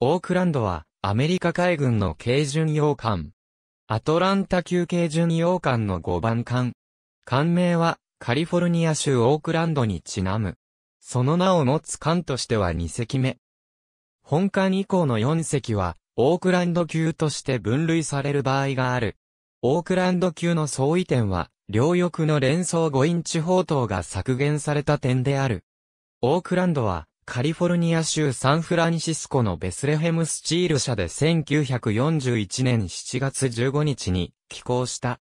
オークランドは、アメリカ海軍の軽巡洋艦。アトランタ級軽巡洋艦の5番艦。艦名は、カリフォルニア州オークランドにちなむ。その名を持つ艦としては2隻目。本艦以降の4隻は、オークランド級として分類される場合がある。オークランド級の相違点は、両翼の連装5インチ砲塔が削減された点である。オークランドは、カリフォルニア州サンフランシスコのベスレヘムスチール社で1941年7月15日に寄港した。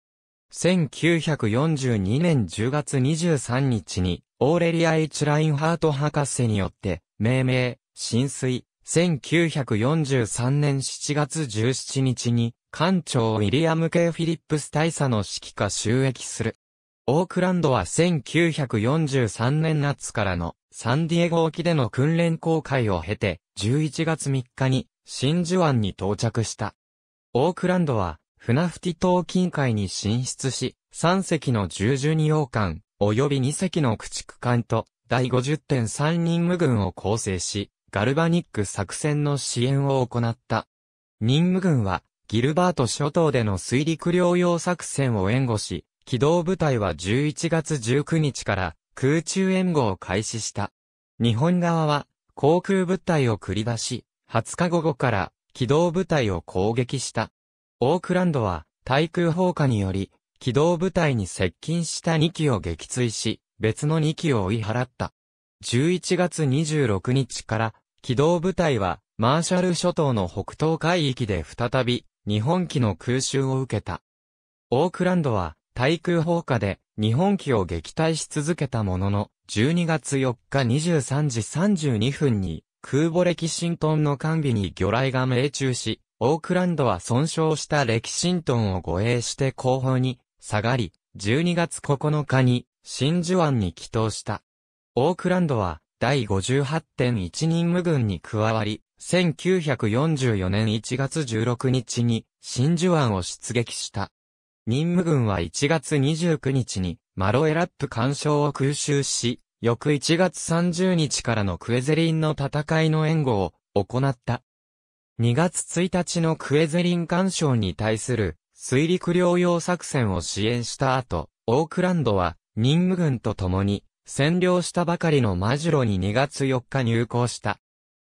1942年10月23日にオーレリア・イチラインハート博士によって命名、浸水。1943年7月17日に艦長ウィリアム・ K・ フィリップス大佐の指揮下収益する。オークランドは1943年夏からのサンディエゴ沖での訓練航海を経て11月3日に真珠湾に到着した。オークランドは船吹島近海に進出し3隻の十順二王艦及び2隻の駆逐艦と第50.3任務軍を構成しガルバニック作戦の支援を行った。任務軍はギルバート諸島での水陸両用作戦を援護し、機動部隊は11月19日から空中援護を開始した。日本側は航空部隊を繰り出し、20日午後から機動部隊を攻撃した。オークランドは対空砲火により、機動部隊に接近した2機を撃墜し、別の2機を追い払った。11月26日から機動部隊はマーシャル諸島の北東海域で再び日本機の空襲を受けた。オークランドは対空砲火で日本機を撃退し続けたものの、12月4日23時32分に空母レキシントンの完備に魚雷が命中し、オークランドは損傷したレキシントンを護衛して後方に下がり、12月9日に真珠湾に帰投した。オークランドは第58.1任務軍に加わり、1944年1月16日に真珠湾を出撃した。任務軍は1月29日にマロエラップ干渉を空襲し、翌1月30日からのクエゼリンの戦いの援護を行った。2月1日のクエゼリン干渉に対する水陸両用作戦を支援した後、オークランドは任務軍と共に占領したばかりのマジュロに2月4日入港した。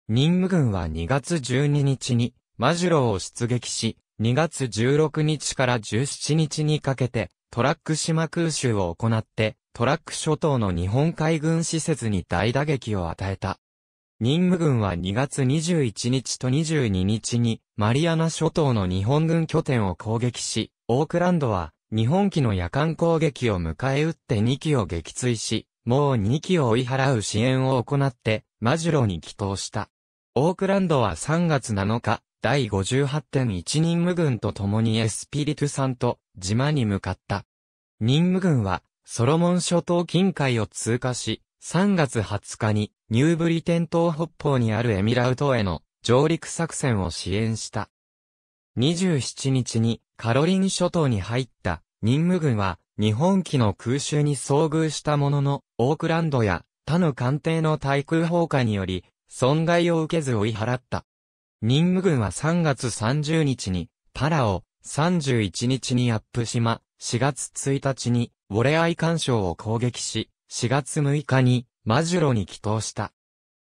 任務軍は2月12日にマジュロを出撃し、2月16日から17日にかけて、トラック島空襲を行って、トラック諸島の日本海軍施設に大打撃を与えた。任務軍は2月21日と22日に、マリアナ諸島の日本軍拠点を攻撃し、オークランドは、日本機の夜間攻撃を迎え撃って2機を撃墜し、もう2機を追い払う支援を行って、マジュロに帰投した。オークランドは3月7日、第58.1任務軍と共にエスピリトゥさんと島に向かった。任務軍は、ソロモン諸島近海を通過し、3月20日に、ニューブリテン島北方にあるエミラウ島への上陸作戦を支援した。27日に、カロリン諸島に入った任務軍は、日本機の空襲に遭遇したものの、オークランドや他の艦艇の対空砲火により、損害を受けず追い払った。任務軍は3月30日に、パラオ、31日にアップ島、4月1日に、ウォレアイ干渉を攻撃し、4月6日に、マジュロに帰投した。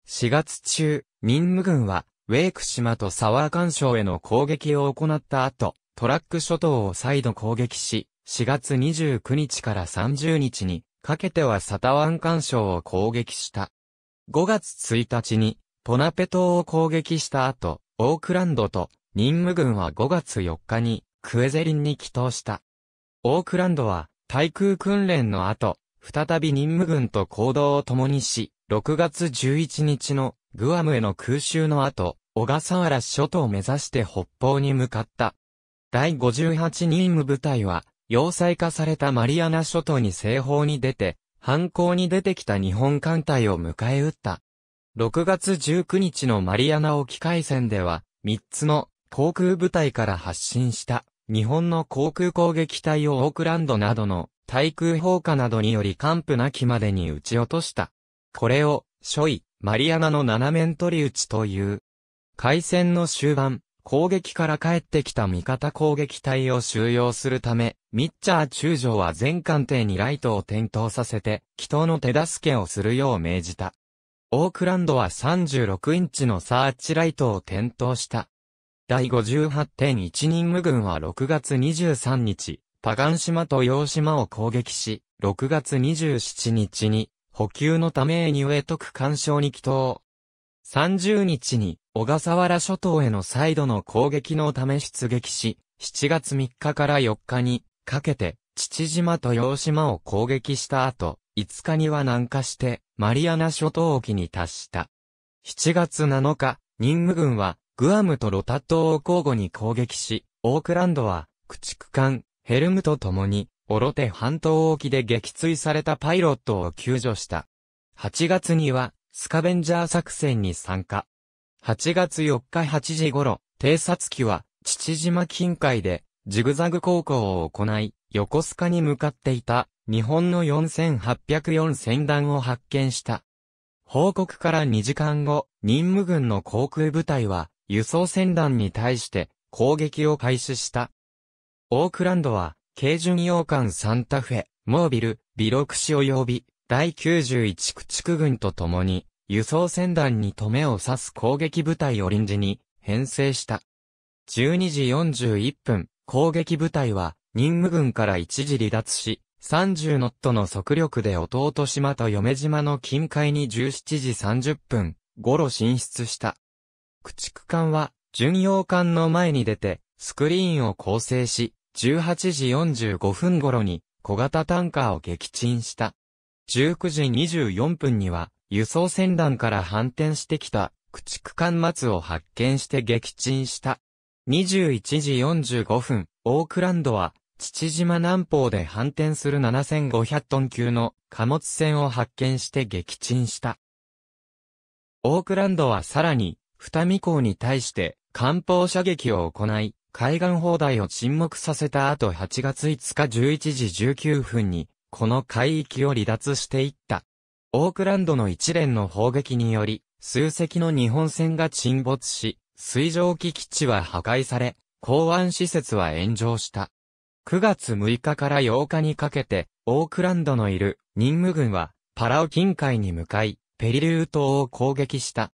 4月中、任務軍は、ウェーク島とサワー干渉への攻撃を行った後、トラック諸島を再度攻撃し、4月29日から30日に、かけてはサタワン干渉を攻撃した。5月1日に、ポナペ島を攻撃した後、オークランドと任務軍は5月4日にクエゼリンに帰投した。オークランドは対空訓練の後、再び任務軍と行動を共にし、6月11日のグアムへの空襲の後、小笠原諸島を目指して北方に向かった。第58任務部隊は、要塞化されたマリアナ諸島に西方に出て、反抗に出てきた日本艦隊を迎え撃った。6月19日のマリアナ沖海戦では、3つの航空部隊から発進した日本の航空攻撃隊をオークランドなどの対空砲火などにより完膚なきまでに撃ち落とした。これを、諸位、マリアナの斜面取り撃ちという。海戦の終盤、攻撃から帰ってきた味方攻撃隊を収容するため、ミッチャー中将は全艦艇にライトを点灯させて、祈祷の手助けをするよう命じた。オークランドは36インチのサーチライトを点灯した。第58.1任務軍は6月23日、パガン島と洋島を攻撃し、6月27日に補給のためエニェト特干渉に帰投。30日に小笠原諸島への再度の攻撃のため出撃し、7月3日から4日にかけて父島と洋島を攻撃した後、5日には南下して、マリアナ諸島沖に達した。7月7日、任務軍は、グアムとロタ島を交互に攻撃し、オークランドは、駆逐艦、ヘルムと共に、オロテ半島沖で撃墜されたパイロットを救助した。8月には、スカベンジャー作戦に参加。8月4日8時頃、偵察機は、父島近海で、ジグザグ航行を行い、横須賀に向かっていた日本の4804船団を発見した。報告から2時間後、任務軍の航空部隊は、輸送船団に対して攻撃を開始した。オークランドは、軽巡洋艦サンタフェ、モービル、ビロクシ及び、第91駆逐軍と共に、輸送船団に止めを刺す攻撃部隊を臨時に編成した。12時41分、攻撃部隊は任務軍から一時離脱し、30ノットの速力で弟島と嫁島の近海に17時30分頃進出した。駆逐艦は、巡洋艦の前に出て、スクリーンを構成し、18時45分頃に小型タンカーを撃沈した。19時24分には、輸送船団から反転してきた駆逐艦松を発見して撃沈した。21時45分、オークランドは父島南方で反転する7500トン級の貨物船を発見して撃沈した。オークランドはさらに、二見港に対して、艦砲射撃を行い、海岸砲台を沈黙させた後8月5日11時19分に、この海域を離脱していった。オークランドの一連の砲撃により、数隻の日本船が沈没し、水蒸気基地は破壊され、港湾施設は炎上した。9月6日から8日にかけて、オークランドのいる任務軍は、パラオ近海に向かい、ペリルー島を攻撃した。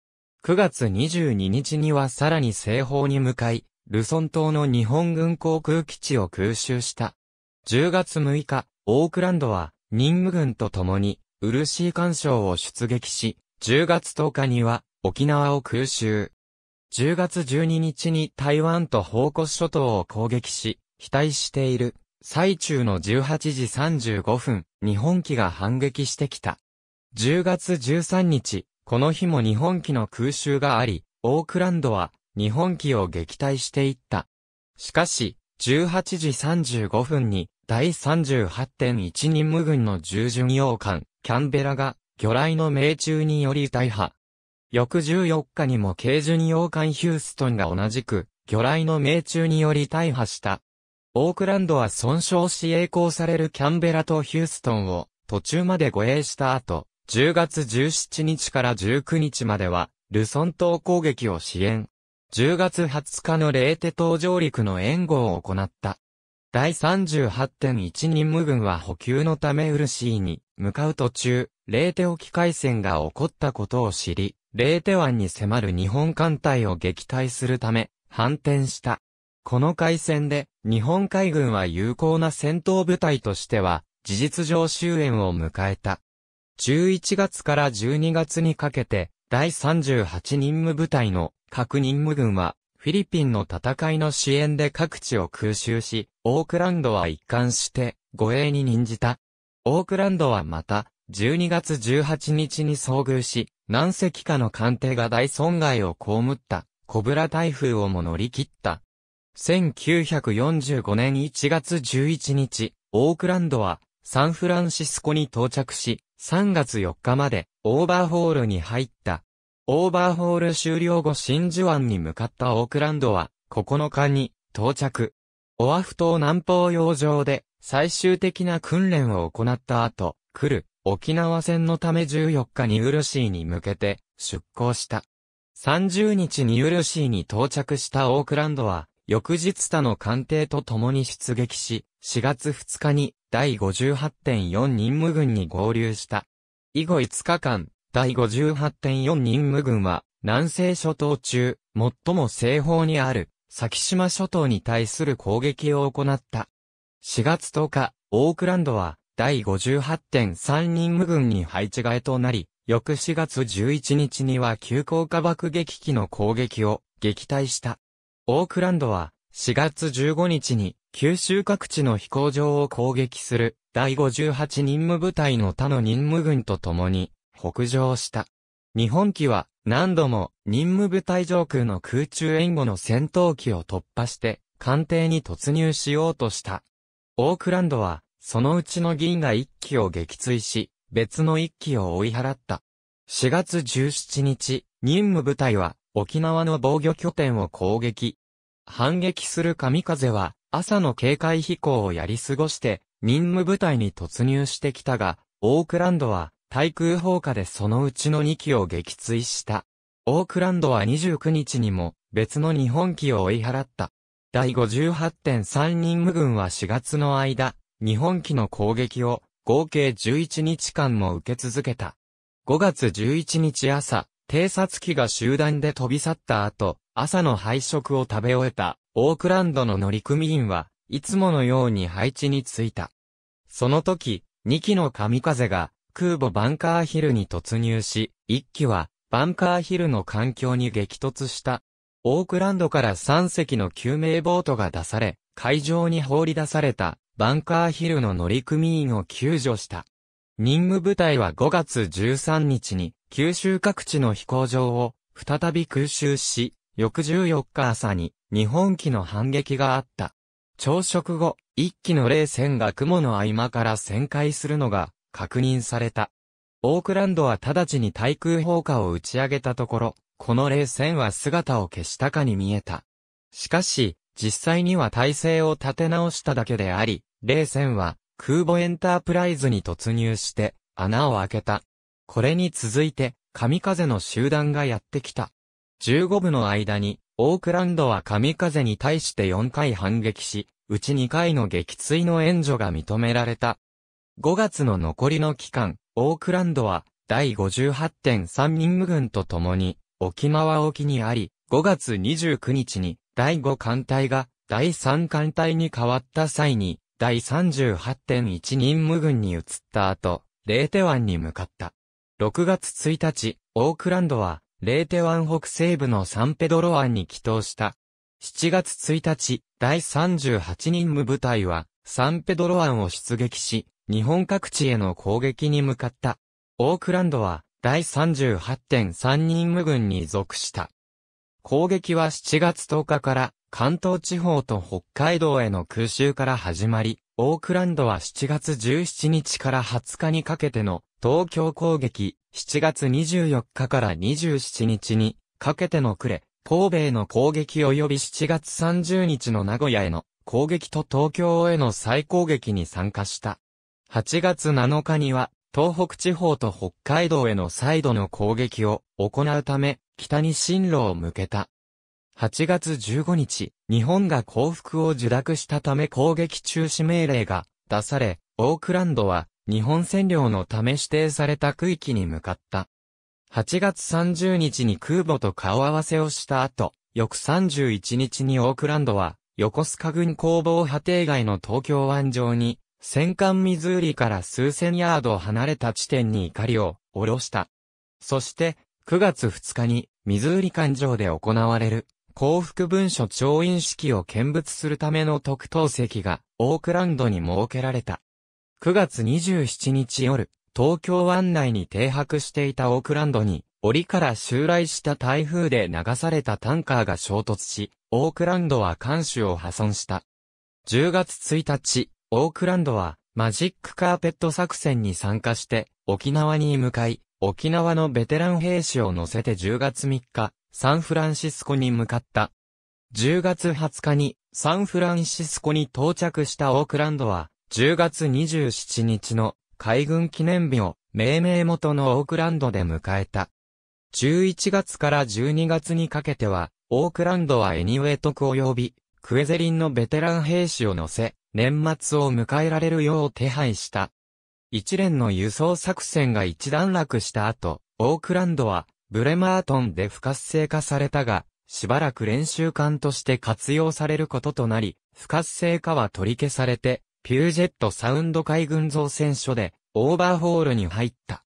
9月22日にはさらに西方に向かい、ルソン島の日本軍航空基地を空襲した。10月6日、オークランドは、任務軍と共に、ウルシー干渉を出撃し、10月10日には、沖縄を空襲。10月12日に台湾と宝庫諸島を攻撃し、期待している最中の18時35分、日本機が反撃してきた。10月13日、この日も日本機の空襲があり、オークランドは日本機を撃退していった。しかし、18時35分に第38.1任務軍の従順洋艦、キャンベラが魚雷の命中により大破。翌14日にも軽巡洋艦ヒューストンが同じく魚雷の命中により大破した。オークランドは損傷し栄光されるキャンベラとヒューストンを途中まで護衛した後、10月17日から19日までは、ルソン島攻撃を支援。10月20日のレーテ島上陸の援護を行った。第38.1任務軍は補給のためウルシーに向かう途中、レーテ沖海戦が起こったことを知り、レーテ湾に迫る日本艦隊を撃退するため、反転した。この海戦で、日本海軍は有効な戦闘部隊としては、事実上終焉を迎えた。11月から12月にかけて、第38任務部隊の各任務軍は、フィリピンの戦いの支援で各地を空襲し、オークランドは一貫して、護衛に任じた。オークランドはまた、12月18日に遭遇し、何隻かの艦艇が大損害を被った、コブラ台風をも乗り切った。1945年1月11日、オークランドはサンフランシスコに到着し、3月4日までオーバーホールに入った。オーバーホール終了後真珠湾に向かったオークランドは9日に到着。オアフ島南方洋上で最終的な訓練を行った後、来る沖縄戦のため14日にウルシーに向けて出港した。30日にウルシーに到着したオークランドは翌日他の艦艇と共に出撃し、4月2日に第58.4任務軍に合流した。以後5日間、第58.4任務軍は、南西諸島中、最も西方にある、先島諸島に対する攻撃を行った。4月10日、オークランドは、第58.3任務軍に配置替えとなり、翌4月11日には急降下爆撃機の攻撃を撃退した。オークランドは4月15日に九州各地の飛行場を攻撃する第58任務部隊の他の任務軍と共に北上した。日本機は何度も任務部隊上空の空中援護の戦闘機を突破して艦艇に突入しようとした。オークランドはそのうちの銀が1機を撃墜し、別の1機を追い払った。4月17日、任務部隊は沖縄の防御拠点を攻撃。反撃する神風は、朝の警戒飛行をやり過ごして、任務部隊に突入してきたが、オークランドは、対空砲火でそのうちの2機を撃墜した。オークランドは29日にも、別の日本機を追い払った。第58.3任務軍は4月の間、日本機の攻撃を合計11日間も受け続けた。5月11日朝、偵察機が集団で飛び去った後、朝の配食を食べ終えた、オークランドの乗組員は、いつものように配置に着いた。その時、2機の神風が、空母バンカーヒルに突入し、1機は、バンカーヒルの環境に激突した。オークランドから3隻の救命ボートが出され、海上に放り出された、バンカーヒルの乗組員を救助した。任務部隊は5月13日に、九州各地の飛行場を再び空襲し、翌14日朝に日本機の反撃があった。朝食後、一機の冷戦が雲の合間から旋回するのが確認された。オークランドは直ちに対空砲火を打ち上げたところ、この冷戦は姿を消したかに見えた。しかし、実際には体制を立て直しただけであり、冷戦は空母エンタープライズに突入して穴を開けた。これに続いて、神風の集団がやってきた。15部の間に、オークランドは神風に対して4回反撃し、うち2回の撃墜の援助が認められた。5月の残りの期間、オークランドは、第58.3任務軍と共に、沖縄沖にあり、5月29日に、第5艦隊が、第3艦隊に変わった際に、第38.1任務軍に移った後、レーテ湾に向かった。6月1日、オークランドは、レーテ湾北西部のサンペドロ湾に帰投した。7月1日、第38任務部隊は、サンペドロ湾を出撃し、日本各地への攻撃に向かった。オークランドは、第38.3任務軍に属した。攻撃は7月10日から、関東地方と北海道への空襲から始まり、オークランドは7月17日から20日にかけての東京攻撃、7月24日から27日に、かけての暮れ、神戸への攻撃及び7月30日の名古屋への攻撃と東京への再攻撃に参加した。8月7日には、東北地方と北海道への再度の攻撃を行うため、北に進路を向けた。8月15日、日本が降伏を受諾したため攻撃中止命令が出され、オークランドは日本占領のため指定された区域に向かった。8月30日に空母と顔合わせをした後、翌31日にオークランドは、横須賀軍工房波堤外の東京湾上に、戦艦ミズーリから数千ヤード離れた地点に怒りを下ろした。そして、9月2日に、ミズーリ艦上で行われる、幸福文書調印式を見物するための特等席が、オークランドに設けられた。9月27日夜、東京湾内に停泊していたオークランドに、折から襲来した台風で流されたタンカーが衝突し、オークランドは艦首を破損した。10月1日、オークランドは、マジックカーペット作戦に参加して、沖縄に向かい、沖縄のベテラン兵士を乗せて10月3日、サンフランシスコに向かった。10月20日に、サンフランシスコに到着したオークランドは、10月27日の海軍記念日を命名元のオークランドで迎えた。11月から12月にかけては、オークランドはエニウェイク及び、クエゼリンのベテラン兵士を乗せ、年末を迎えられるよう手配した。一連の輸送作戦が一段落した後、オークランドは、ブレマートンで不活性化されたが、しばらく練習艦として活用されることとなり、不活性化は取り消されて、ピュージェットサウンド海軍造船所で、オーバーホールに入った。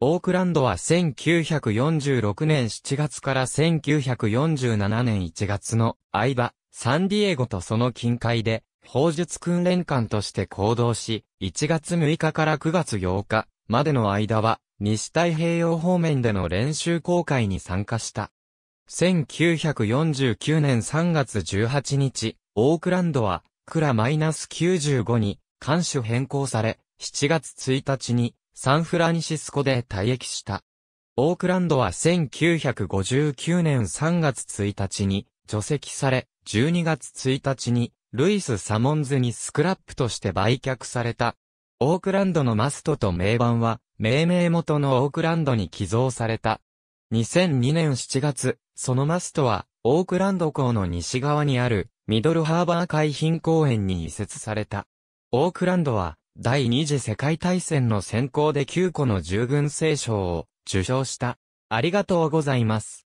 オークランドは1946年7月から1947年1月の間、サンディエゴとその近海で、砲術訓練艦として行動し、1月6日から9月8日までの間は、西太平洋方面での練習航海に参加した。1949年3月18日、オークランドは、倉 -95 に、艦種変更され、7月1日に、サンフランシスコで退役した。オークランドは1959年3月1日に除籍され、12月1日にルイス・サモンズにスクラップとして売却された。オークランドのマストと名板は、命名元のオークランドに寄贈された。2002年7月、そのマストは、オークランド港の西側にある、ミドルハーバー海浜公園に移設された。オークランドは、第二次世界大戦の選考で9個の従軍聖賞を受賞した。ありがとうございます。